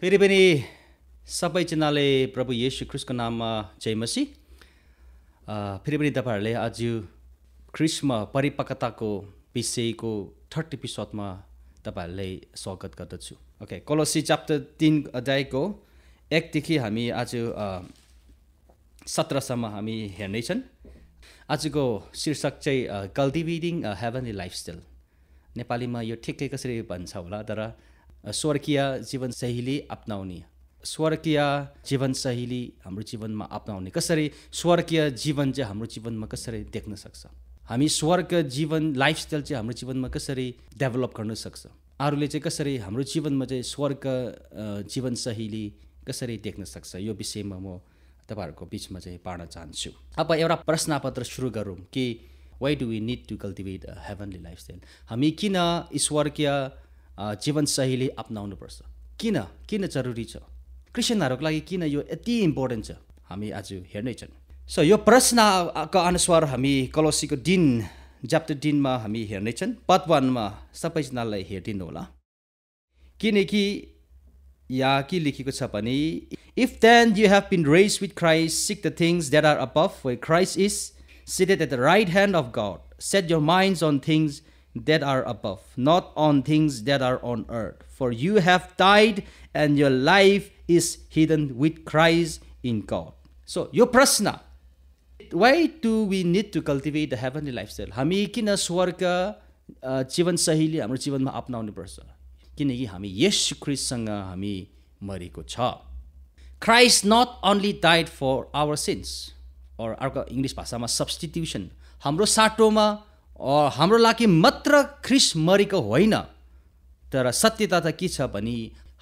फेरि पनि सबैजनाले प्रभु येसु ख्रिस्टको नाममा जयमसी फेरि पनि तपाईँहरूले आज क्रिस्म परिपक्वताको विषयको थर्ड एपिसोडमा तपाईँहरूलाई स्वागत गर्दछु ओके कोलोसी च्याप्टर तिन अध्यायको एकदेखि हामी आज सत्रसम्म हामी हेर्नेछन् आजको शीर्षक चाहिँ कल्टिभेटिङ हेभनली लाइफस्टाइल नेपालीमा यो ठिकै कसरी भन्छ होला तर स्वर्गीय जीवनशैली अप्नाउने स्वर्गीय जीवनशैली हाम्रो जीवनमा अप्नाउने कसरी स्वर्गीय जीवन चाहिँ हाम्रो जीवनमा कसरी देख्न सक्छ हामी स्वर्ग जीवन लाइफस्टाइल चाहिँ हाम्रो जीवनमा कसरी डेभलप गर्न सक्छ अरूले चाहिँ कसरी हाम्रो जीवनमा चाहिँ स्वर्ग जीवनशैली कसरी देख्न सक्छ यो विषयमा म तपाईँहरूको बिचमा चाहिँ पार्न चाहन्छु अब एउटा प्रश्नपत्र सुरु गरौँ कि why do we need to cultivate heavenly lifestyle हामी किन स्वर्गीय जीवनशैली अप्नाउनुपर्छ किन किन जरुरी छ क्रिस्चियनहरूको लागि किन यो यति इम्पोर्टेन्ट छ हामी आज हेर्नै छन् सो यो प्रश्नको अनुसार हामी कलोसीको दिन च्याप्टर दिनमा हामी हेर्नेछन् पद वानमा सबैजनालाई हेरिदिनु होला किनकि या के लेखेको छ भने if then you have been raised with Christ seek the things that are above where Christ is seated at the right hand of God set your minds on things that are above, not on things that are on earth. For you have died, and your life is hidden with Christ in God. So, यो प्रश्न why to we need to cultivate the heavenly style हामी किन स्वर्ग जीवन हाम्रो जीवनमा अप्नाउनुपर्छ किनकि हामी यस ख्रिससँग हामी मरेको छ Christ not only died for our sins or अर्को इङ्ग्लिस भाषामा सब्सटिट्युसन हाम्रो साटोमा हाम्रो लागि मात्र ख्रिस मरेको होइन तर सत्यता त के छ भने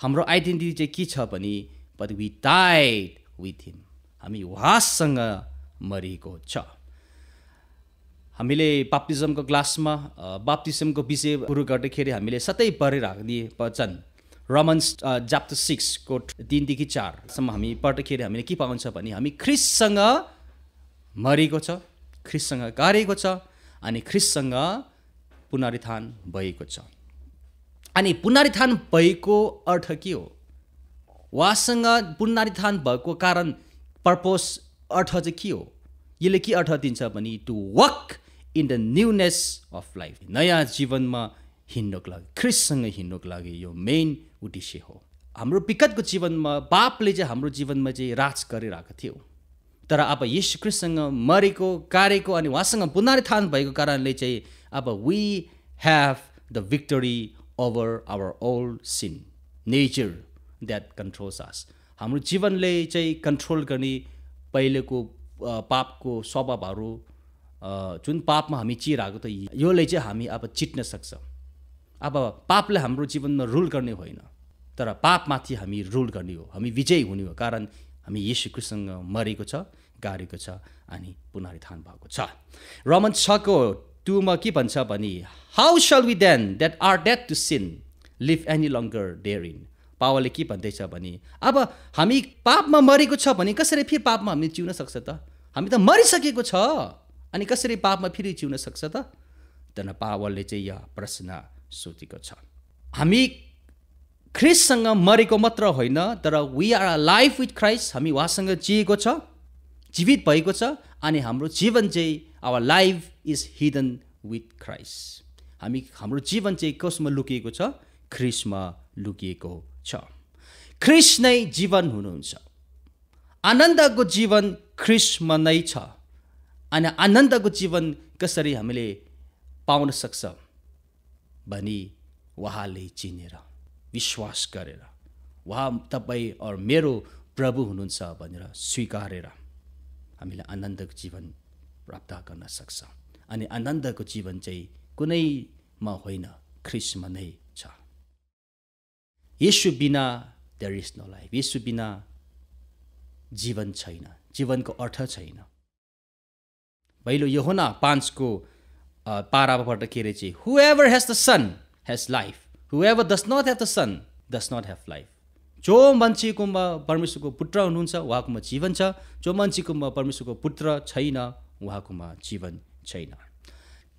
हाम्रो आइडेन्टिटी चाहिँ के छ भने but we tied with him हामी उहाँसँग मरिएको छ हामीले बाप्तिजमको क्लासमा बाप्तिजमको विषय कुरो गर्दाखेरि हामीले सधैँ पढिराखिदिए वचन रमन्स च्याप्टर सिक्सको तिनदेखि चारसम्म हामी पढ्दाखेरि हामीले के पाउँछ भने हामी ख्रिससँग मरेको छ ख्रिससँग गारेको छ अनि ख्रिससँग पुनरुत्थान भएको छ अनि पुनरुत्थान भएको अर्थ के हो उहाँसँग पुनरुत्थान भएको कारण पर्पोज अर्थ चाहिँ के हो यसले के अर्थ दिन्छ भने to work in the newness of life नयाँ जीवनमा हिँड्नुको लागि ख्रिससँग हिँड्नुको लागि यो मेन उद्देश्य हो हाम्रो विगतको जीवनमा बापले चाहिँ हाम्रो जीवनमा चाहिँ राज गरिरहेको थियो तर अब यस क्रिस्टसँग मरेको कारेको अनि उहाँसँग पुनरुत्थान भएको कारणले चाहिँ अब we have the victory over our old sin nature that controls us हाम्रो जीवनले चाहिँ कन्ट्रोल गर्ने पहिलेको पापको स्वभावहरू जुन पापमा हामी चिरहेको त योले चाहिँ हामी अब चिट्न सक्छ अब पापले हाम्रो जीवनमा रुल गर्ने होइन तर पापमाथि हामी रुल गर्ने हो हामी विजयी हुने हो कारण हामी यीशु कृष्णसँग मरेको छ गाडेको छ अनि पुनरुत्थान भएको छ रमन छको टुमा के भन्छ भने how shall we then that are dead to sin live any longer therein पावरले के भन्दैछ भने अब हामी पापमा मरेको छ भने कसरी फेरि पापमा हामी चिउन सक्छ त हामी त मरिसकेको छ अनि कसरी पापमा फेरि चिउन सक्छ त तर पावरले चाहिँ यो प्रश्न सोचेको छ हामी ख्रिससँग मरेको मात्र होइन तर we are alive with Christ हामी उहाँसँग जिएको छ जीवित भएको छ अनि हाम्रो जीवन चाहिँ our life is hidden with Christ हामी हाम्रो जीवन चाहिँ कसमा लुकिएको छ ख्रिसमा लुकिएको छ ख्रिस नै जीवन हुनुहुन्छ आनन्दको जीवन ख्रिसमा नै छ अनि आनन्दको जीवन कसरी हामीले पाउन सक्छ भनी उहाँले चिनेर विश्वास गरेर उहाँ तपाईँ अरू मेरो प्रभु हुनुहुन्छ भनेर स्वीकारेर हामीले आनन्दको जीवन प्राप्त गर्न सक्छ अनि आनन्दको जीवन चाहिँ कुनैमा होइन ख्रिसमा नै छ यसु बिना there is no life Yesu बिना जीवन छैन जीवनको अर्थ छैन पहिलो यो हो न पाँचको पाराबाट के अरे चाहिँ whoever has the son has life whoever does not have the son does not have life जो मान्छेकोमा परमेश्वरको पुत्र हुनुहुन्छ उहाँकोमा जीवन छ जो मान्छेकोमा परमेश्वरको पुत्र छैन उहाँकोमा जीवन छैन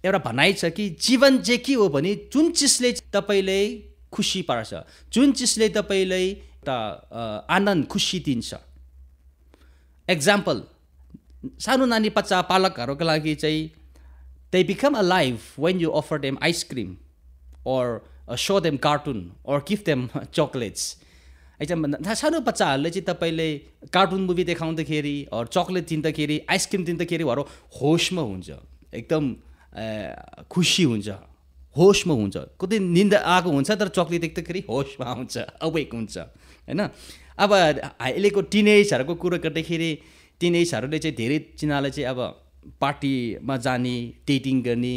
एउटा भनाइ छ कि जीवन जे के हो भने जुन चिजले तपाईँलाई खुसी पार्छ जुन चिजले तपाईँलाई एउटा आनन्द खुसी दिन्छ एक्जाम्पल सानो नानी बच्चा पालकहरूको लागि चाहिँ they become alive when you offer them ice cream or show them cartoon or give them chocolates एकदम सानो बच्चाहरूले चाहिँ तपाईँले कार्टुन मुभी देखाउँदाखेरि अरू चक्लेट दिँदाखेरि आइसक्रिम दिँदाखेरि उहाँहरू होसमा हुन्छ एकदम खुसी हुन्छ होसमा हुन्छ कति निन्दा आएको हुन्छ तर चक्लेट देख्दाखेरि होसमा आउँछ अवेक हुन्छ होइन अब अहिलेको टिनेजहरूको कुरो गर्दाखेरि टिनेजहरूले चाहिँ धेरै चिनाले चाहिँ अब पार्टीमा जाने डेटिङ गर्ने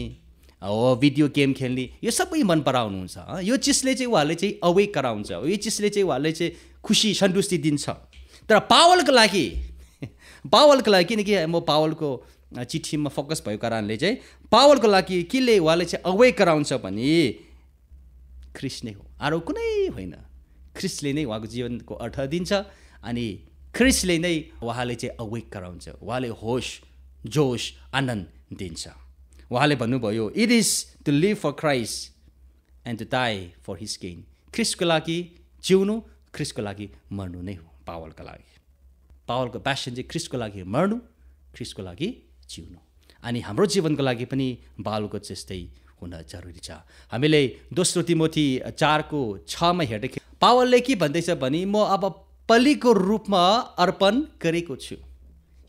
हो भिडियो गेम खेल्ने यो सबै मन पराउनुहुन्छ यो चिजले चाहिँ उहाँले चाहिँ अवेक कराउँछ यो चिजले चाहिँ उहाँले चाहिँ खुसी सन्तुष्टि दिन्छ तर पावलको लागि पावलको लागि किनकि म पावलको चिठीमा फोकस भएको कारणले चाहिँ पावलको लागि केले उहाँले चाहिँ अवेक कराउँछ भने ख्रिस नै हो अरू कुनै होइन ख्रिसले नै उहाँको जीवनको अर्थ दिन्छ अनि ख्रिसले नै उहाँले चाहिँ अवेक गराउँछ उहाँले होस जोस आनन्द दिन्छ उहाँले भन्नुभयो it is to live for Christ and to die for his gain क्रिस्टको लागि जिउनु क्रिस्टको लागि मर्नु नै हो पावलको लागि पावलको प्यासन चाहिँ क्रिस्टको लागि मर्नु क्रिस्टको लागि जिउनु अनि हाम्रो जीवनको लागि पनि बालको त्यस्तै हुन जरुरी छ हामीले दोस्रो तिमोथी चारको छमा हेर्दाखेरि पावलले के भन्दैछ भने म अब पल्लीको रूपमा अर्पण गरेको छु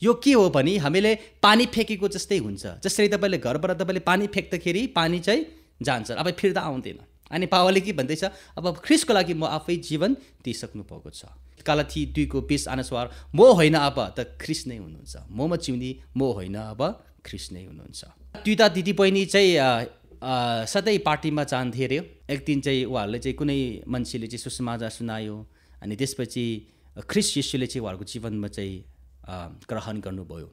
यो के हो भने हामीले पानी फेकेको जस्तै हुन्छ जसरी तपाईँले घरबाट तपाईँले पानी फ्याँक्दाखेरि पानी चाहिँ जान्छ अब फिर्ता आउँदैन अनि पावाले के भन्दैछ अब ख्रिसको लागि म आफै जीवन दिइसक्नु भएको छ कालाथी दुईको बिस आनस्वार म होइन अब त ख्रिस नै हुनुहुन्छ म म चिउनी म होइन अब ख्रिस नै हुनुहुन्छ दुईवटा बहिनी चाहिँ सधैँ पार्टीमा जान्थे अरे एक दिन चाहिँ उहाँहरूले चाहिँ कुनै मान्छेले चाहिँ सुषमाजा सुनायो अनि त्यसपछि ख्रिस यीशुले चाहिँ उहाँहरूको जीवनमा चाहिँ ग्रहण गर्नुभयो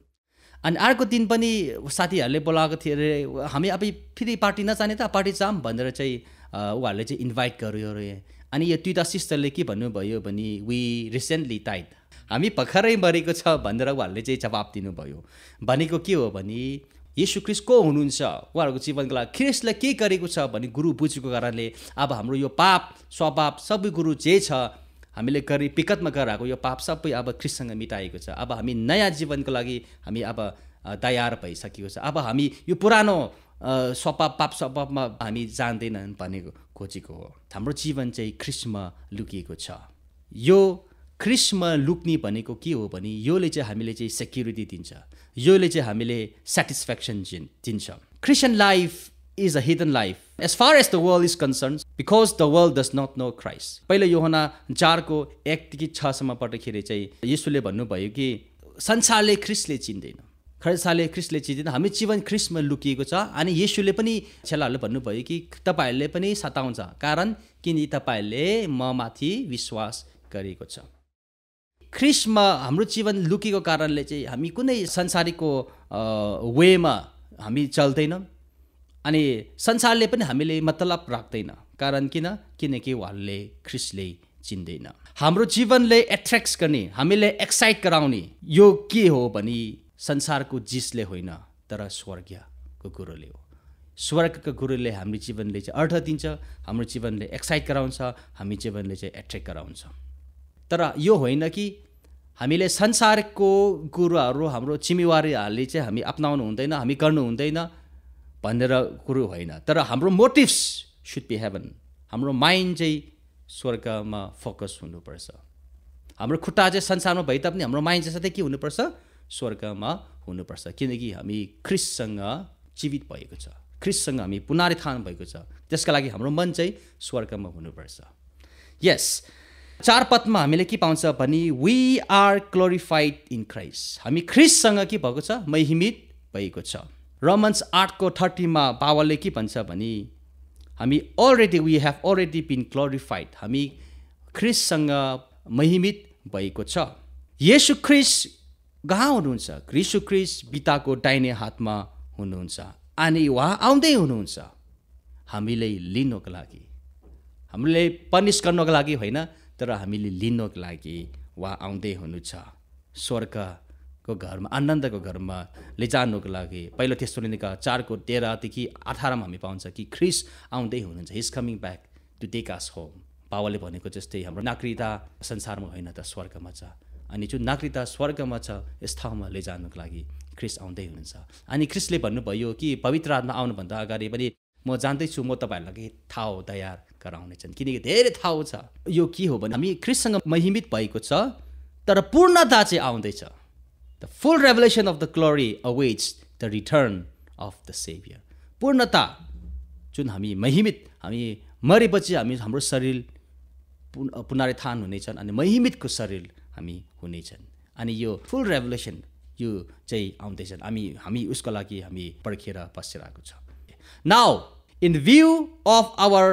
अनि अर्को दिन पनि साथीहरूले बोलाएको थियो अरे हामी अब फेरि पार्टी नजाने त पार्टी जाम भनेर चाहिँ उहाँहरूले चाहिँ इन्भाइट गर्यो अरे अनि यो ट्विटर सिस्टरले के भन्नुभयो भने वी रिसेन्टली टाइट हामी भर्खरै मरेको छ भनेर उहाँहरूले चाहिँ जवाब दिनुभयो भनेको के हो भने यीशु क्रिस्ट को हुनुहुन्छ उहाँहरूको जीवनको लागि ख्रिस्टले के गरेको छ भने गुरु बुझेको कारणले अब हाम्रो यो पाप स्वभाव सबै गुरु जे छ हामीले गरी गरेर आएको यो पाप सबै अब क्रिस्टसँग मिटाएको छ अब हामी नयाँ जीवनको लागि हामी अब तयार भइसकेको छ अब हामी यो पुरानो स्वपाप पाप स्वपापमा हामी जान्दैनन् भन्ने खोजेको हो हाम्रो जीवन चाहिँ क्रिस्म लुकिएको छ यो क्रिस्म लुक्ने भनेको के हो भने योले चाहिँ हामीले चाहिँ सेक्युरिटी दिन्छ योले चाहिँ हामीले सेटिस्फ्याक्सन दिन्छ Christian life is a hidden life as far as the world is concerned because the world does not know Christ पहिलो योहना चारको एकदेखि छसम्म पढ्दाखेरि चाहिँ यीशुले भन्नुभयो कि संसारले ख्रिस्टले चिन्दैन खरेसाले ख्रिस्टले चिन्दैन हामी जीवन क्रिस्टमा लुकिएको छ अनि यीशुले पनि छेलाहरूले भन्नुभयो कि तपाईँहरूले पनि सताउँछ कारण किनकि तपाईँहरूले म माथि विश्वास गरेको छ क्रिस्टमा हाम्रो जीवन लुकेको कारणले चाहिँ हामी कुनै संसारीको वेमा हामी चल्दैनौँ अनि संसारले पनि हामीले मतलब राख्दैन कारण किन किनकि उहाँहरूले ख्रिसले चिन्दैन हाम्रो जीवनले एट्र्याक्ट गर्ने हामीले एक्साइट गराउने यो के हो भने संसारको जिसले होइन तर स्वर्गीयको गुरुले हो स्वर्गको गुरुले हाम्रो जीवनले चाहिँ अर्थ दिन्छ हाम्रो जीवनले एक्साइट गराउँछ हामी जीवनले चाहिँ एट्र्याक्ट गराउँछ तर यो होइन कि हामीले संसारको कुरोहरू हाम्रो जिम्मेवारीहरूले चाहिँ हामी अप्नाउनु हुँदैन हामी गर्नु हुँदैन भनेर कुरो होइन तर हाम्रो मोटिभ्स सुड बी हेभन हाम्रो माइन्ड चाहिँ स्वर्गमा फोकस हुनुपर्छ हाम्रो खुट्टा चाहिँ संसारमा भए तापनि हाम्रो माइन्ड चाहिँ सधैँ के हुनुपर्छ स्वर्गमा हुनुपर्छ किनकि हामी ख्रिससँग जीवित भएको छ ख्रिससँग हामी पुनरुत्थान भएको छ त्यसका लागि हाम्रो मन चाहिँ स्वर्गमा हुनुपर्छ यस चार पदमा हामीले के पाउँछ भने we are glorified in Christ हामी ख्रिससँग के भएको छ महिमित भएको छ रमन्स आर्टको थर्टीमा पावलले के भन्छ भने हामी already we have already been glorified हामी ख्रिससँग महिमित भएको छ यसु ख्रिस कहाँ हुनुहुन्छ क्रिसु ख्रिस बिताको डाइने हातमा हुनुहुन्छ अनि उहाँ आउँदै हुनुहुन्छ हामीले लिनको लागि हामीले पनिस गर्नको लागि होइन तर हामीले लिनको लागि उहाँ आउँदै हुनुहुन्छ स्वर्ग को घरमा आनन्दको घरमा लैजानुको लागि पहिलो त्यस्तो निका चारको तेह्रदेखि अठारमा हामी पाउँछ कि ख्रिस आउँदै हुनुहुन्छ he's coming back to take us home पावाले भनेको जस्तै हाम्रो नागरिकता संसारमा होइन त स्वर्गमा छ अनि जुन नागरिकता स्वर्गमा छ यस ठाउँमा लैजानुको लागि ख्रिस आउँदै हुनुहुन्छ अनि ख्रिसले भन्नुभयो कि पवित्र आत्मा आउनुभन्दा अगाडि पनि म जान्दैछु म तपाईँहरूलाई थाहा हो तयार गराउनेछन् किनकि धेरै ठाउँ छ यो के हो भने हामी ख्रिससँग महिमित भएको छ तर पूर्णता चाहिँ आउँदैछ the full revelation of the glory awaits the return of the saviour पूर्णता जुन हामी महिमित हामी मरेपछि हामी हाम्रो शरीर पुन पुनरुत्थान हुनेछन् अनि महिमितको शरीर हामी हुनेछन् अनि यो फुल रेभलेसन यो चाहिँ आउँदैछन् हामी हामी उसको लागि हामी पर्खेर बसिरहेको छ now in view of our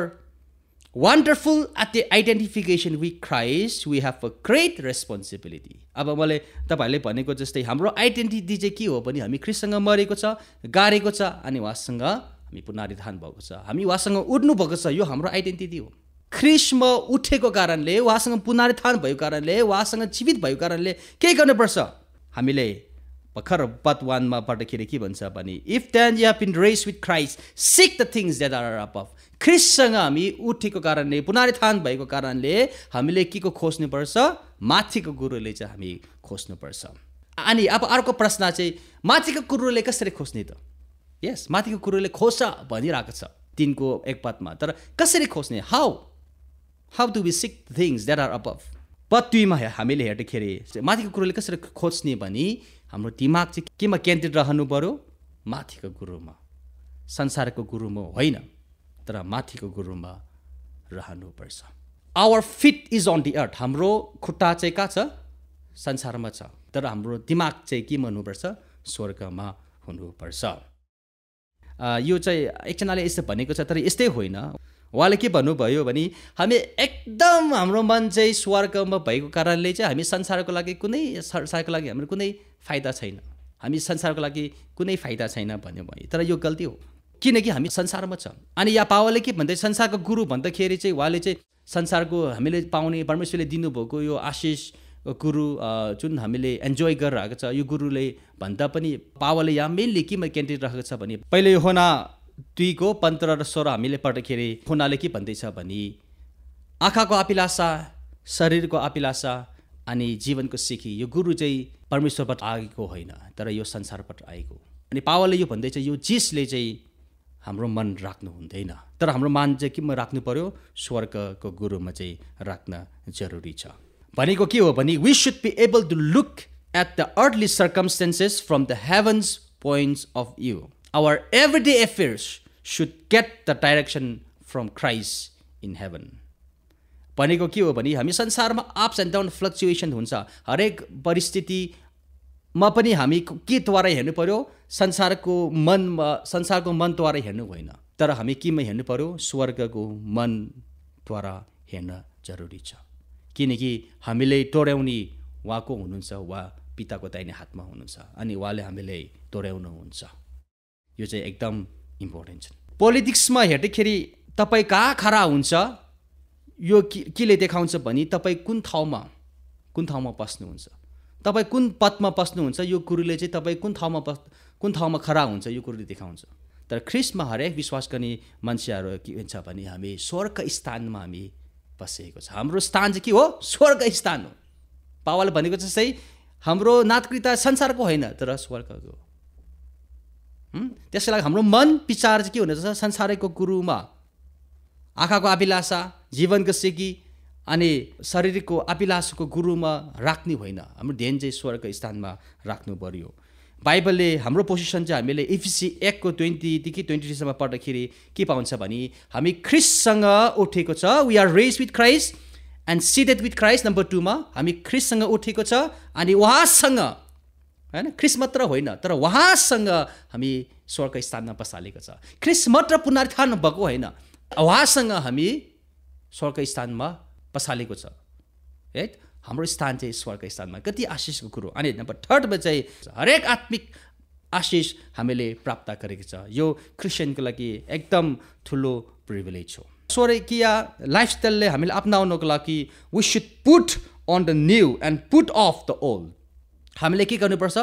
wonderful at the identification with Christ we have a great responsibility अब मैले तपाईँहरूले भनेको जस्तै हाम्रो आइडेन्टिटी चाहिँ के हो भने हामी क्रिस्टसँग मरेको छ गाडेको छ अनि उहाँसँग हामी पुनरिधान भएको छ हामी उहाँसँग उठ्नु भएको छ यो हाम्रो आइडेन्टिटी हो क्रिस्म उठेको कारणले उहाँसँग पुनरुत्थान भएको कारणले उहाँसँग जीवित भएको कारणले के गर्नुपर्छ हामीले भर्खर पद वानमा पढ्दाखेरि के भन्छ भने if then you have been raised with Christ seek the things that are above ख्रिससँग हामी उठेको कारणले पुनरिथान भएको कारणले हामीले के को खोज्नुपर्छ माथिको गुरुले चाहिँ हामी खोज्नुपर्छ अनि अब अर्को प्रश्न चाहिँ माथिको कुरोले कसरी खोज्ने त यस माथिको कुरोले खोज्छ भनिरहेको छ तिनको एक पदमा तर कसरी खोज्ने how how to be seek things that are above पत्तुमा हामीले हेर्दाखेरि माथिको कुरोले कसरी खोज्ने भने हाम्रो दिमाग चाहिँ केमा केन्द्रित रहनु पऱ्यो माथिको गुरुमा संसारको गुरुमा होइन तर माथिको गुरुमा रहनुपर्छ our feet is on the earth हाम्रो खुट्टा चाहिँ कहाँ छ संसारमा छ तर हाम्रो दिमाग चाहिँ के हुनुपर्छ स्वर्गमा हुनुपर्छ यो चाहिँ एकजनाले यस्तो भनेको छ तर यस्तै होइन उहाँले के भन्नुभयो भने हामी एकदम हाम्रो मन चाहिँ स्वर्गमा भएको कारणले चाहिँ हामी संसारको लागि कुनै संसारको लागि हाम्रो कुनै फाइदा छैन हामी संसारको लागि कुनै फाइदा छैन भन्यो भने तर यो गल्ती हो किनकि हामी संसारमा छ अनि या पावाले के भन्दै संसारको गुरु भन्दाखेरि चाहिँ उहाँले चाहिँ संसारको हामीले पाउने परमेश्वरले दिनुभएको यो आशिष गुरु जुन हामीले इन्जोय गरिरहेको छ यो गुरुले भन्दा पनि पावाले यहाँ मेनली केमा केन्द्रित रहेको छ भने पहिले यो होना दुईको पन्ध्र र सोह्र हामीले पढ्दाखेरि होनाले के भन्दैछ भने आँखाको अपिलासा शरीरको अपिलासा अनि जीवनको सिखी यो गुरु चाहिँ परमेश्वरबाट आएको होइन तर यो संसारबाट आएको अनि पावाले यो भन्दैछ यो जिसले चाहिँ हाम्रो मन राख्नु हुँदैन तर हाम्रो मान चाहिँ केमा राख्नु पऱ्यो स्वर्गको गुरुमा चाहिँ राख्न जरुरी छ भनेको के हो भने we should be able to look at the early circumstances from the heavens points of view our every day affairs should get the direction from Christ in heaven भनेको के हो भने हामी संसारमा अप्स एन्ड डाउन फ्लक्चुएसन हुन्छ हरेक परिस्थिति मा पनि हामी के द्वारा हेर्नु पऱ्यो संसारको मन संसारको मनद्वारा हेर्नु होइन तर हामी केमा हेर्नु पऱ्यो स्वर्गको मनद्वारा हेर्न जरुरी छ किनकि हामीले तोड्याउने उहाँको हुनुहुन्छ वा पिताको दाहिने हातमा हुनुहुन्छ अनि उहाँले हामीले हुन्छ यो चाहिँ एकदम इम्पोर्टेन्ट छ पोलिटिक्समा हेर्दाखेरि तपाईँ कहाँ खडा हुन्छ यो केले देखाउँछ भने तपाईँ कुन ठाउँमा कुन ठाउँमा पस्नुहुन्छ तपाईँ कुन पथमा पस्नुहुन्छ यो कुरोले चाहिँ तपाईँ कुन ठाउँमा पस् कुन ठाउँमा खडा हुन्छ यो कुरोले देखाउँछ तर ख्रिस्टमा हरेक विश्वास गर्ने मान्छेहरू के हुन्छ भने हामी स्वर्ग स्थानमा हामी बसेको छ हाम्रो स्थान चाहिँ के हो स्वर्ग स्थान हो पावाले भनेको जस्तै हाम्रो नागरिकता संसारको होइन तर स्वर्गको त्यसको लागि हाम्रो मन विचार चाहिँ के हुनेछ संसारको कुरोमा आँखाको अभिलाषा जीवनको सिकी अनि शरीरको अभिलाषको गुरुमा राख्ने होइन हाम्रो ध्यान चाहिँ स्वरको स्थानमा राख्नु पऱ्यो बाइबलले हाम्रो पोजिसन चाहिँ हामीले इफिसी एकको ट्वेन्टीदेखि ट्वेन्टी थ्रीसम्म पढ्दाखेरि के पाउँछ भने हामी ख्रिससँग उठेको छ we are raised with Christ and seated with Christ number टूमा हामी ख्रिससँग उठेको छ अनि उहाँसँग होइन ख्रिस मात्र होइन तर उहाँसँग हामी स्वर्ग स्थानमा पसालेको छ ख्रिस मात्र पुनर्थान भएको होइन उहाँसँग हामी स्वर्ग स्थानमा पसालेको छ है हाम्रो स्थान चाहिँ ईश्वरको स्थानमा कति आशिषको कुरो अनि नम्बर थर्डमा चाहिँ हरेक आत्मिक आशिष हामीले प्राप्त गरेको छ यो क्रिस्चियनको लागि एकदम ठुलो प्रिभिलेज हो स्वरेकिया लाइफस्टाइलले हामीले अप्नाउनको लागि we should put on the new and put off the old हामीले के गर्नुपर्छ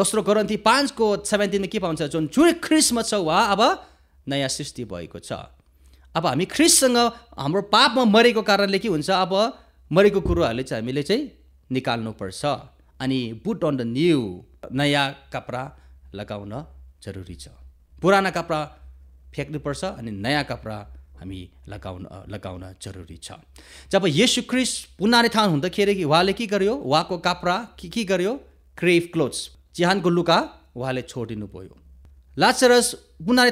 दोस्रो गरन्थी पाँचको सेभेन्टिनमा के पाउँछ जुन जुन ख्रिसमा छ वा अब नयाँ सृष्टि भएको छ अब हामी ख्रिससँग हाम्रो पापमा मरेको कारणले के हुन्छ अब मरेको कुरोहरूले चाहिँ हामीले चाहिँ निकाल्नुपर्छ अनि बुट अन द न्यु नयाँ कपडा लगाउन जरुरी छ पुराना कपडा फ्याँक्नुपर्छ अनि नयाँ कपडा हामी लगाउन लगाउन जरुरी छ जब यसु क्रिस्ट थाहा हुँदाखेरि उहाँले के गर्यो उहाँको कपडा के के गर्यो क्रेफ क्लोथ्स चिहानको लुगा उहाँले छोडिनु भयो लाचरस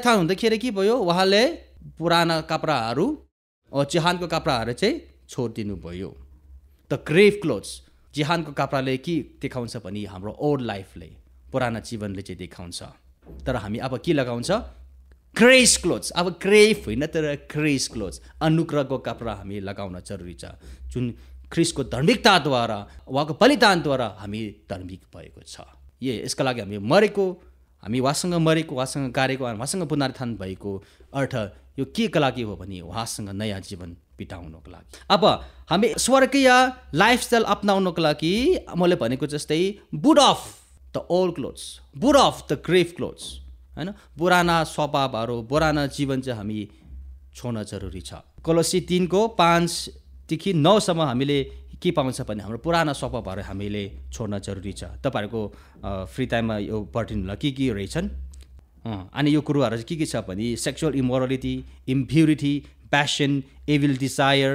थाहा हुँदाखेरि के भयो उहाँले पुराना कपडाहरू चिहानको कपडाहरू चाहिँ छोडिदिनु भयो द ग्रेभ क्लोथ्स चिहानको कपडाले के देखाउँछ भने हाम्रो ओल्ड लाइफले पुराना जीवनले चाहिँ देखाउँछ तर हामी अब के लगाउँछ क्रेस क्लोथ्स अब क्रेफ होइन तर क्रेस क्लोथ्स अनुग्रहको कपडा हामी लगाउन जरुरी छ जुन क्रिसको धार्मिकताद्वारा उहाँको बलिदानद्वारा हामी धार्मिक भएको छ ए यसका लागि हामी मरेको हामी उहाँसँग मरेको उहाँसँग गाडेको उहाँसँग पुनरुत्थान भएको अर्थ यो के को लागि हो भने उहाँसँग नयाँ जीवन बिताउनुको लागि अब हामी स्वर्गीय लाइफस्टाइल अप्नाउनको लागि मैले भनेको जस्तै put off the old clothes put off the grave clothes होइन पुराना स्वभावहरू पुराना जीवन चाहिँ हामी छोड्न जरुरी छ कलसी तिनको पाँचदेखि नौसम्म हामीले के पाउँछ भने हाम्रो पुरानो सपअपहरू हामीले छोड्न जरुरी छ तपाईँहरूको फ्री टाइममा यो पर्टिनुलाई के के रहेछन् अनि यो कुरोहरू चाहिँ के के छ भने sexual immorality impurity passion evil desire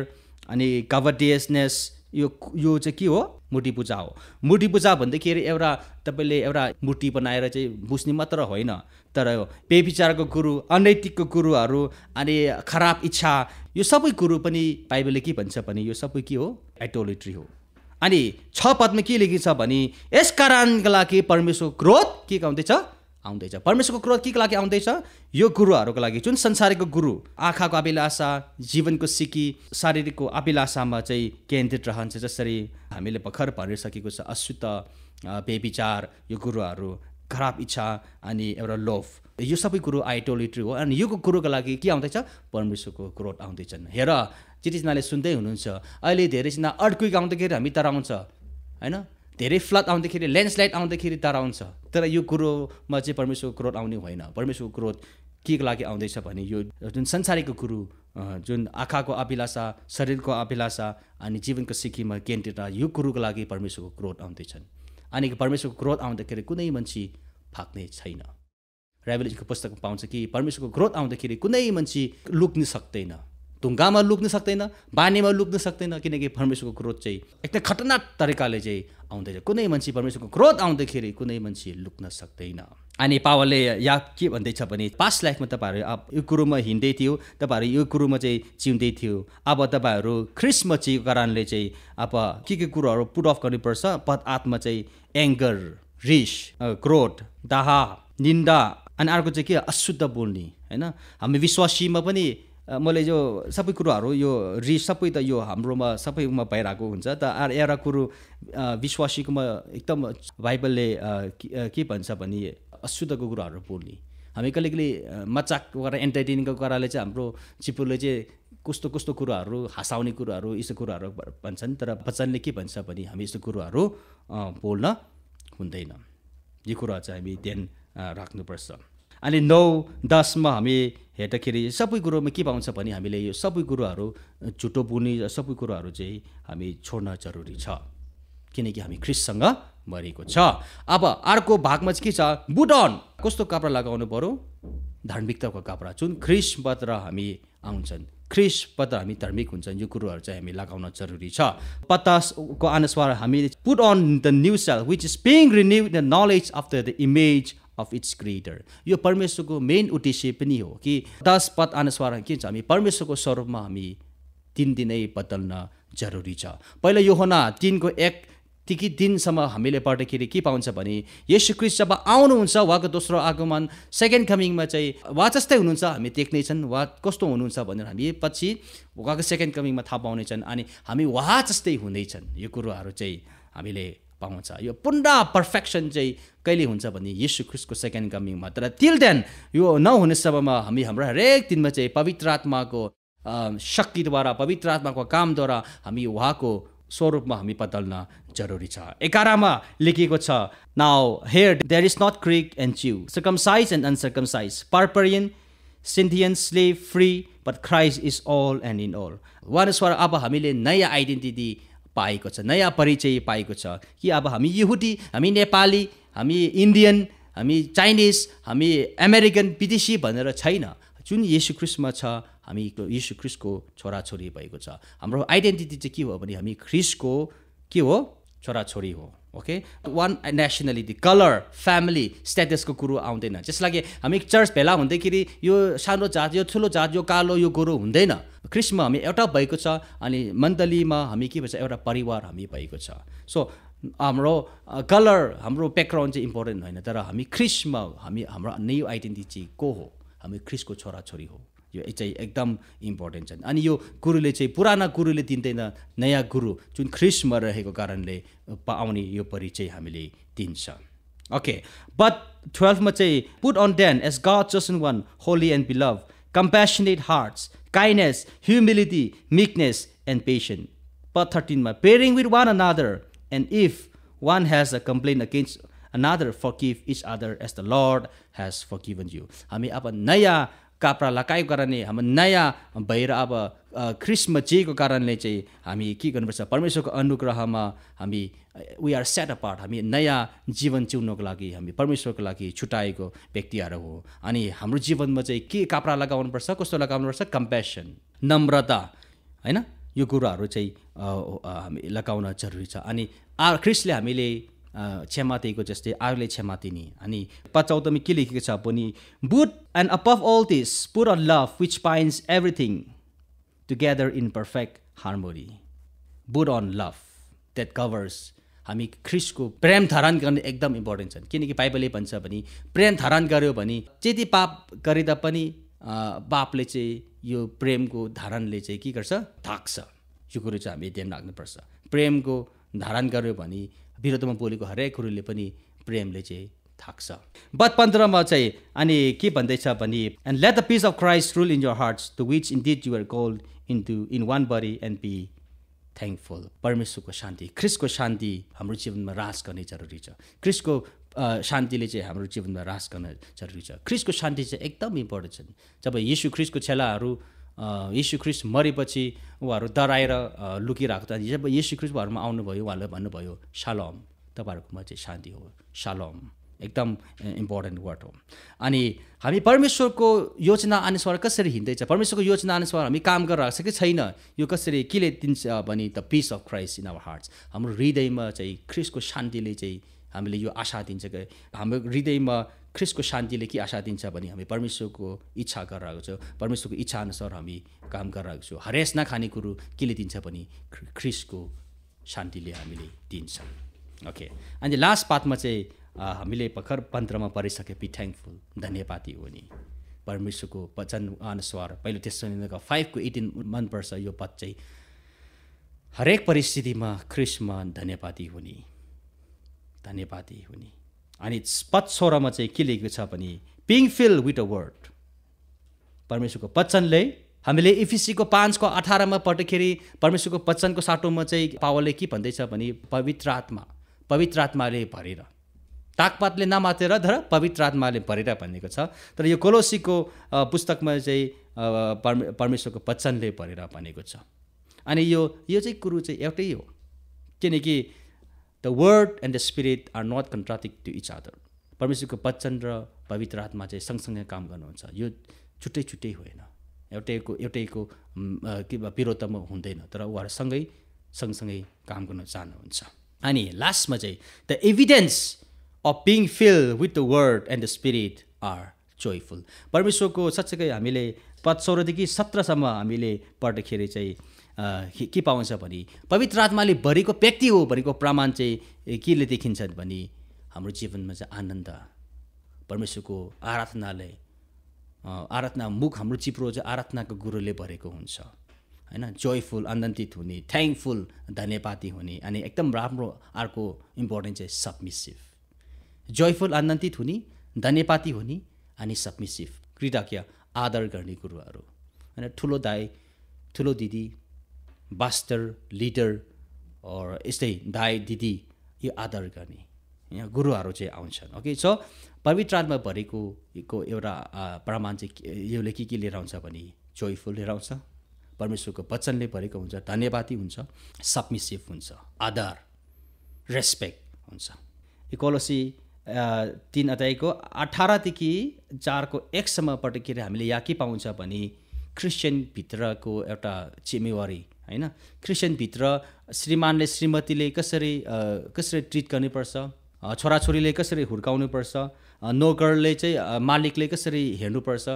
अनि कभर्डियसनेस यो यो चाहिँ के हो मूर्ति पूजा हो मूर्ति पूजा भन्दाखेरि एउटा तपाईँले एउटा मूर्ति बनाएर चाहिँ बुझ्ने मात्र होइन तर यो बेविचारको कुरो अनैतिकको कुरोहरू अनि खराब इच्छा यो सबै कुरो पनि बाइबलले के भन्छ भने यो सबै के हो आइटोलिट्री हो अनि छ पदमा के लेखिन्छ भने यस कारणका लागि परमेश्वर क्रोध के गाउँदैछ आउँदैछ परमेश्वरको क्रोध के को लागि आउँदैछ यो गुरुहरूको लागि जुन संसारिकको गुरु आँखाको अभिलाषा जीवनको सिकी शारीरिकको अभिलाषामा चाहिँ केन्द्रित रहन्छ जसरी हामीले भर्खर भनिसकेको छ अशुद्ध बेविचार यो गुरुहरू खराब इच्छा अनि एउटा लोभ यो सबै कुरो आइटोलिट्री हो अनि यो कुरोको लागि के आउँदैछ परमेश्वरको क्रोध आउँदैछन् हेर चिटिजनाले सुन्दै हुनुहुन्छ अहिले धेरैजना अड्कुइक आउँदाखेरि हामी तराउँछ होइन धेरै फ्लड आउँदाखेरि ल्यान्डस्लाइड आउँदाखेरि तर आउँछ तर यो कुरोमा चाहिँ परमेश्वरको क्रोध आउने होइन परमेश्वरको क्रोध के को लागि आउँदैछ भने यो जुन संसारीको कुरो जुन आँखाको अभिलाषा शरीरको अभिलाषा अनि जीवनको सिक्किममा केन्द्रित यो कुरोको लागि परमेश्वरको क्रोध आउँदैछन् अनि परमेश्वरको क्रोध आउँदाखेरि कुनै मान्छे फाक्ने छैन राइबलिजीको पुस्तकमा पाउँछ कि परमेश्वरको क्रोध आउँदाखेरि कुनै मान्छे लुक्न सक्दैन ढुङ्गामा लुक्न सक्दैन बानीमा लुक्न सक्दैन किनकि परमेश्वरको क्रोध चाहिँ एकदम खतरनाक तरिकाले चाहिँ आउँदैछ कुनै मान्छे परमेश्वरको क्रोध आउँदाखेरि कुनै मान्छे लुक्न सक्दैन अनि पावलले या के भन्दैछ भने पास्ट लाइफमा तपाईँहरू यो कुरोमा हिँड्दै थियो तपाईँहरू यो कुरोमा चाहिँ चिउँदै थियो अब तपाईँहरू ख्रिस्म कारणले चाहिँ अब के के कुरोहरू पुट अफ गर्नुपर्छ पद आत्मा चाहिँ एङ्गर रिस क्रोध दाह निन्दा अनि अर्को चाहिँ के अशुद्ध बोल्ने होइन हामी विश्वासीमा पनि मैले यो सबै कुरोहरू यो रिस सबै त यो हाम्रोमा सबैमा भइरहेको हुन्छ त आर एउटा कुरो विश्वासीकोमा एकदम बाइबलले के भन्छ भने अशुद्धको कुराहरू बोल्ने हामी कहिले कहिले मजाकको गरेर एन्टरटेनिङको कुराले चाहिँ हाम्रो चिपुले चाहिँ कस्तो कस्तो कुराहरू हँसाउने कुराहरू यस्तो कुराहरू भन्छन् तर बच्चनले के भन्छ भने हामी यस्तो कुरोहरू बोल्न हुँदैन यो कुरा चाहिँ हामी ध्यान राख्नुपर्छ अनि नौ दसमा हामी हेर्दाखेरि सबै कुरोमा के पाउँछ भने हामीले यो सबै कुरोहरू छुट्टो बुनी सबै कुरोहरू चाहिँ हामी छोड्न जरुरी छ किनकि हामी ख्रिससँग मरेको छ अब अर्को भागमा चाहिँ के छ बुटन कस्तो कपडा लगाउनु पऱ्यो धार्मिकताको कपडा जुन ख्रिसपत्र पत्र हामी आउँछन् पत्र हामी धार्मिक हुन्छन् यो कुरोहरू चाहिँ हामी लगाउन जरुरी छ पत्तासको अनुसार हामी put on the new self which is being renew the knowledge of the image of its creator यो परमेश्वरको मेन उद्देश्य पनि हो कि दस पद अनुसार के छ हामी परमेश्वरको स्वरूपमा हामी तिन दिनै बदल्न जरुरी छ पहिला यो होना तिनको एक तिकी दिनसम्म हामीले पढ्दाखेरि के पाउँछ भने यसु क्रिस जब आउनुहुन्छ उहाँको दोस्रो आगमन सेकेन्ड कमिङमा चाहिँ उहाँ जस्तै हुनुहुन्छ हामी देख्नेछन् उहाँ कस्तो हुनुहुन्छ भनेर हामी पछि उहाँको सेकेन्ड कमिङमा थाहा पाउनेछन् अनि हामी उहाँ जस्तै हुनेछन् यो कुरोहरू चाहिँ हामीले पाउँछ यो पुनः पर्फेक्सन चाहिँ कहिले हुन्छ भने यीशु ख्रिस्टको सेकेन्ड कमिङमा तर तिल देन यो नहुने सबमा हामी हाम्रो हरेक दिनमा चाहिँ पवित्र आत्माको शक्तिद्वारा पवित्र आत्माको कामद्वारा हामी उहाँको स्वरूपमा हामी बदल्न जरुरी छ एघारमा लेखिएको छ now here there is not Greek and Jew circumcised and uncircumcised barbarian Scythian free but Christ is all and in all वानस्वर अब हामीले नयाँ आइडेन्टिटी पाएको छ नयाँ परिचय पाएको छ कि अब हामी यहुदी हामी नेपाली हामी इन्डियन हामी चाइनिज हामी अमेरिकन विदेशी भनेर छैन जुन क्रिस्टमा छ हामी क्रिस्टको छोराछोरी भएको छ हाम्रो आइडेन्टिटी चाहिँ के हो भने हामी ख्रिसको के हो छोराछोरी हो okay one nationality colour family स्ट्याटसको कुरो आउँदैन जस लागि हामी चर्च भेला हुँदाखेरि यो सानो जात यो ठुलो जात यो कालो यो गोरो हुँदैन क्रिस्टमा हामी एउटा भएको छ अनि मण्डलीमा हामी के भन्छ एउटा परिवार हामी भएको छ सो हाम्रो कलर हाम्रो ब्याकग्राउन्ड चाहिँ इम्पोर्टेन्ट होइन तर हामी क्रिस्टमा हामी हाम्रो न्यू आइडेन्टिटी को हो हामी क्रिस्टको छोराछोरी हो यो चाहिँ एकदम इम्पोर्टेन्ट छन् अनि यो गुरुले चाहिँ पुराना गुरुले दिँदैन नयाँ गुरु जुन ख्रिसमा रहेको कारणले आउने यो परिचय हामीले दिन्छ ओके बट टुवेल्भमा चाहिँ put on then as God chosen one holy and beloved compassionate hearts kindness humility meekness and patience पट थर्टिनमा bearing with one another and if one has a complaint against another forgive each other as the Lord has forgiven you हामी अब नयाँ काप्रा लगाएको कारणले हाम्रो नयाँ भएर अब ख्रिस्म जेको कारणले चाहिँ हामी के गर्नुपर्छ परमेश्वरको अनुग्रहमा हामी वी आर सेट अपार्ट हामी नयाँ जीवन चिउनको लागि हामी परमेश्वरको लागि छुट्याएको व्यक्तिहरू हो अनि हाम्रो जीवनमा चाहिँ के काप्रा लगाउनुपर्छ कस्तो लगाउनुपर्छ कम्पेसन नम्रता होइन यो कुराहरू चाहिँ हामी लगाउन जरुरी छ अनि आ ख्रिस्टले हामीले क्षमा क्षमातेको जस्तै क्षमा दिने अनि पचौतमी के लेखेको छ पनि but and above all this put a love which binds everything together in perfect harmony but on love that covers हामी ख्रिसको प्रेम धारण गर्ने एकदम इम्पोर्टेन्ट छन् किनकि बाइबलले भन्छ भने प्रेम धारण गर्यो भने त्यति पाप गरे तापनि बापले चाहिँ यो प्रेमको धारणले चाहिँ के गर्छ थाक्छ यो कुरो चाहिँ हामी ध्यान राख्नुपर्छ प्रेमको धारण गर्यो भने विरोधमा बोलेको हरेक कुरोले पनि प्रेमले चाहिँ थाक्छ बट पन्ध्रमा चाहिँ अनि के भन्दैछ भने and let the peace of Christ rule in your hearts to which indeed you're called into in one body and be thankful परमेश्वरको शान्ति क्रिस्टको शान्ति हाम्रो जीवनमा रास गर्ने जरुरी छ क्रिस्टको शान्तिले चाहिँ हाम्रो जीवनमा रास गर्न जरुरी छ क्रिस्टको शान्ति चाहिँ एकदम इम्पोर्टेन्ट छ जब यीशु क्रिस्टको छेलाहरू ख्रिस्ट मरेपछि उहाँहरू डराएर लुकिरहेको छ जब ख्रिस्ट उहाँहरूमा आउनुभयो उहाँले भन्नुभयो सालम तपाईँहरूकोमा चाहिँ शान्ति हो सालम एकदम इम्पोर्टेन्ट वर्ड हो अनि हामी परमेश्वरको योजना अनुसार कसरी हिँड्दैछ परमेश्वरको योजना अनुसार हामी काम गरिरहेको छ कि छैन यो कसरी केले दिन्छ भने the peace of Christ in our hearts हाम्रो हृदयमा चाहिँ ख्रिस्टको शान्तिले चाहिँ हामीले यो आशा दिन्छ कि हाम्रो हृदयमा ख्रिसको शान्तिले के आशा दिन्छ भने हामी परमेश्वरको इच्छा गरिरहेको छौँ परमेश्वरको इच्छाअनुसार हामी काम गरिरहेको छौँ हरेस नखाने कुरो केले दिन्छ भने ख्रिसको शान्तिले हामीले दिन्छ ओके अनि लास्ट पातमा चाहिँ हामीले भर्खर पन्त्रमा परिसके थ्याङ्कफुल धन्यवादी हो नि परमेश्वरको वचन अनुसार पहिलो त्यस फाइभको एटिन मनपर्छ यो पद चाहिँ हरेक परिस्थितिमा ख्रिसमा धन्यवादी हुने धन्यवादी हुने अनि पद सोह्रमा चाहिँ के लेखेको छ भने being filled with a word परमेश्वरको वचनले हामीले इफिसीको पाँचको अठारमा पढ्दाखेरि परमेश्वरको वचनको साटोमा चाहिँ पावलले के भन्दैछ भने पवित्र आत्मा पवित्र आत्माले भरेर ताकपातले नमातेर धर पवित्र आत्माले भरेर भनेको छ तर यो कोलोसीको पुस्तकमा चाहिँ परमे परमेश्वरको वचनले भरेर भनेको छ अनि यो यो चाहिँ कुरो चाहिँ एउटै हो किनकि the word and the spirit are not contradictory to each other परमेश्वरको वचन र पवित्र आत्मा चाहिँ सँगसँगै काम गर्नुहुन्छ यो छुट्टै छुट्टै होइन एउटैको एउटैको के विरोधमा हुँदैन तर उहाँहरूसँगै सँगसँगै काम गर्न चाहनुहुन्छ अनि लास्टमा चाहिँ the evidence of being filled with the word and the spirit are joyful परमेश्वरको साँच्चैकै हामीले पचौरदेखि सत्रसम्म हामीले पढ्दाखेरि चाहिँ के पाउँछ भने पवित्र आत्माले भरेको व्यक्ति हो भनेको प्रमाण चाहिँ केले देखिन्छ भने हाम्रो जीवनमा चाहिँ आनन्द परमेश्वरको आराधनाले आराधना मुख हाम्रो चिप्रो चाहिँ आराधनाको गुरुले भरेको हुन्छ होइन जोयफुल आनन्दित हुने थ्याङ्कफुल धन्यवादी हुने अनि एकदम राम्रो अर्को इम्पोर्टेन्ट चाहिँ सबमिसिभ जोयफुल आनन्दित हुने धन्यपाती हुने अनि सबमिसिभ कृतज्ञ आदर गर्ने गुरुहरू होइन ठुलो दाई ठुलो दिदी बास्टर लिडर यस्तै दाई दिदी यो आदर गर्ने यहाँ गुरुहरू चाहिँ आउँछन् ओके सो आत्मा भरेको एउटा प्रमाण चाहिँ यसले के के लिएर आउँछ भने जोयफुल लिएर आउँछ परमेश्वरको वचनले भरेको हुन्छ धन्यवादी हुन्छ सबमिसिभ हुन्छ आधार रेस्पेक्ट हुन्छ इकोलोसी तिन अध्यायको अठारदेखि चारको अरे हामीले यहाँ के पाउँछ भने क्रिस्चियनभित्रको एउटा जिम्मेवारी होइन क्रिस्चियनभित्र श्रीमानले श्रीमतीले कसरी कसरी ट्रिट गर्नुपर्छ छोराछोरीले कसरी हुर्काउनुपर्छ नोकरले चाहिँ मालिकले कसरी हेर्नुपर्छ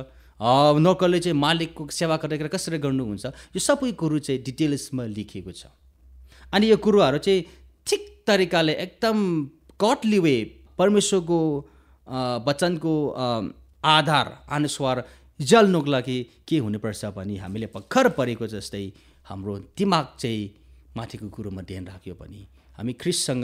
नोकरले चाहिँ मालिकको सेवा गरेर कसरी गर्नुहुन्छ यो सबै कुरो चाहिँ डिटेल्समा लेखिएको छ अनि यो कुरोहरू चाहिँ ठिक तरिकाले एकदम कटली वे परमेश्वरको वचनको आधार अनुस्वार जल्नुको लागि के हुनुपर्छ भनी हामीले भर्खर परेको जस्तै हाम्रो दिमाग चाहिँ माथिको कुरोमा ध्यान राख्यो भने हामी क्रिससँग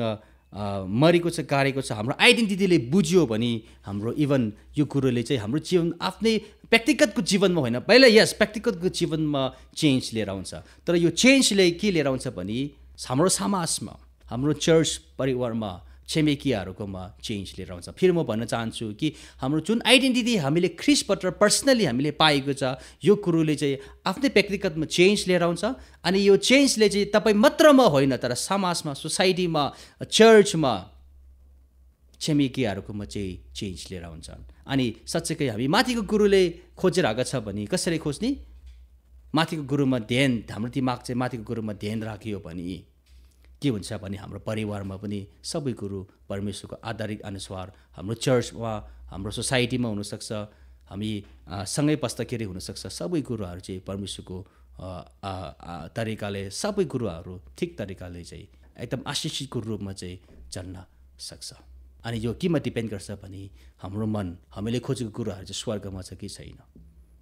मरेको छ गाडेको छ हाम्रो आइडेन्टिटीले बुझ्यो भने हाम्रो इभन यो कुरोले चाहिँ हाम्रो जीवन आफ्नै व्यक्तिगतको जीवनमा होइन पहिला यस व्यक्तिगतको जीवनमा चेन्ज लिएर आउँछ तर यो चेन्जले के लिएर आउँछ भने हाम्रो समाजमा हाम्रो चर्च परिवारमा म चेन्ज लिएर आउँछ फेरि म भन्न चाहन्छु कि हाम्रो जुन आइडेन्टिटी हामीले ख्रिसबाट पर्सनली हामीले पाएको छ यो कुरोले चाहिँ आफ्नै व्यक्तिगतमा चेन्ज लिएर आउँछ अनि यो चेन्जले चाहिँ तपाईँ मात्रमा होइन तर समाजमा सोसाइटीमा चर्चमा म चाहिँ चेन्ज लिएर आउँछन् अनि साँच्चैकै हामी माथिको गुरुले खोजेर छ भने कसरी खोज्ने माथिको गुरुमा ध्यान हाम्रो दिमाग चाहिँ माथिको गुरुमा ध्यान राखियो भने के हुन्छ भने हाम्रो परिवारमा पनि सबै कुरो परमेश्वरको आधारित अनुसार हाम्रो चर्चमा हाम्रो सोसाइटीमा हुनसक्छ हामी सँगै पस्दाखेरि हुनसक्छ सबै कुरोहरू चाहिँ परमेश्वरको तरिकाले सबै कुरोहरू ठिक तरिकाले चाहिँ एकदम आशिषितको रूपमा चाहिँ चल्न सक्छ अनि यो केमा डिपेन्ड गर्छ भने हाम्रो मन हामीले खोजेको कुराहरू चाहिँ स्वर्गमा छ कि छैन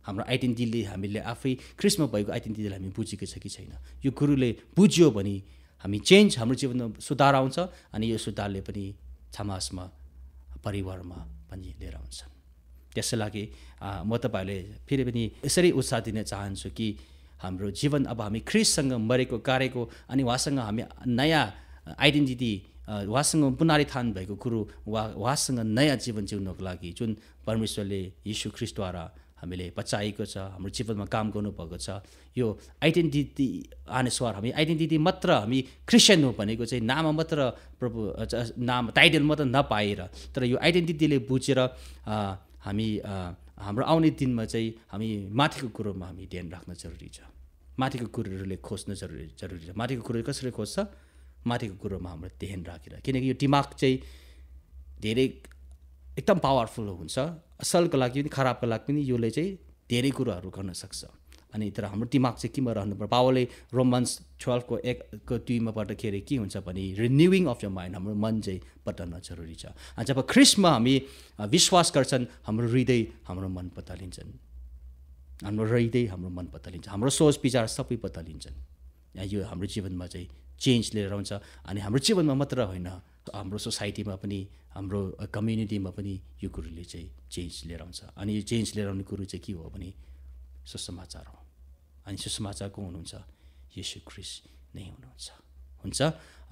हाम्रो आइडेन्टिटीले हामीले आफै क्रिस्म भएको आइडेन्टिटीले हामी बुझेको छ कि छैन यो कुरोले बुझ्यो भने हामी चेन्ज हाम्रो जीवनमा सुधार आउँछ अनि यो सुधारले पनि समाजमा परिवारमा पनि लिएर आउँछ त्यसै लागि म तपाईँहरूले फेरि पनि यसरी उत्साह दिन चाहन्छु कि हाम्रो जीवन अब हामी ख्रिससँग मरेको कारेको अनि उहाँसँग हामी नयाँ आइडेन्टिटी उहाँसँग पुनरुत्थान भएको कुरो वा उहाँसँग नयाँ जीवन जिउनको लागि जुन परमेश्वरले यीशु ख्रिस्टद्वारा हामीले बचाएको छ हाम्रो जीवनमा काम गर्नुभएको छ यो आइडेन्टिटी अनुसार हामी आइडेन्टिटी मात्र हामी क्रिस्चियन हो भनेको चाहिँ नाम मात्र प्रभु नाम टाइटल मात्र नपाएर तर यो आइडेन्टिटीले बुझेर हामी हाम्रो आउने दिनमा चाहिँ हामी माथिको कुरोमा हामी ध्यान राख्न जरुरी छ माथिको कुरोहरूले खोज्न जरुरी जरुरी छ माथिको कुरो कसरी खोज्छ माथिको कुरोमा हाम्रो ध्यान राखेर किनकि यो दिमाग चाहिँ धेरै एकदम पावरफुल हुन्छ असलको लागि पनि खराबको लागि पनि यसले चाहिँ धेरै कुरोहरू गर्न सक्छ अनि तर हाम्रो दिमाग चाहिँ केमा रहनु पर्छ पावरले रोमान्स टुवेल्भको एकको दुईमा पर्दाखेरि के हुन्छ भने रिन्युइङ अफ यर माइन्ड हाम्रो मन चाहिँ बदल्न जरुरी छ अनि जब ख्रिस्टमा हामी विश्वास गर्छन् हाम्रो हृदय हाम्रो मन बदलिन्छन् हाम्रो हृदय हाम्रो मन बदलिन्छ हाम्रो सोच विचार सबै बदलिन्छन् यो हाम्रो जीवनमा चाहिँ चेन्ज लिएर आउँछ अनि हाम्रो जीवनमा मात्र होइन हाम्रो सोसाइटीमा पनि हाम्रो कम्युनिटीमा पनि यो कुरोले चाहिँ चेन्ज लिएर आउँछ अनि यो चेन्ज लिएर आउने कुरो चाहिँ के हो भने सुसमाचार हो अनि सुसमाचार को हुनुहुन्छ यशु क्रिस नै हुनुहुन्छ हुन्छ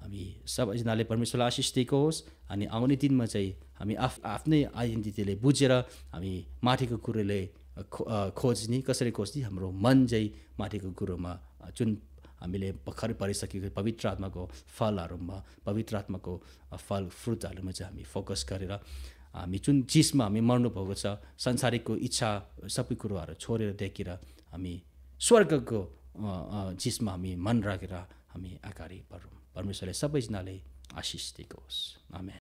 हामी सबैजनाले परमेश्वरलाई आशिष दिएको होस् अनि आउने दिनमा चाहिँ हामी आफ आफ्नै आइडेन्टिटीले बुझेर हामी माथिको कुरोले खो खोज्ने कसरी खोज्ने हाम्रो मन चाहिँ माथिको कुरोमा जुन हामीले भर्खरै परिसकेको पवित्र आत्माको फलहरूमा पवित्र आत्माको फल फ्रुटहरूमा चाहिँ हामी फोकस गरेर हामी जुन चिजमा हामी मर्नुभएको छ संसारिकको इच्छा सबै कुरोहरू छोडेर देखेर हामी स्वर्गको चिजमा हामी मन राखेर हामी अगाडि बढौँ परमेश्वरले सबैजनाले आशिष दिएको होस् आमेन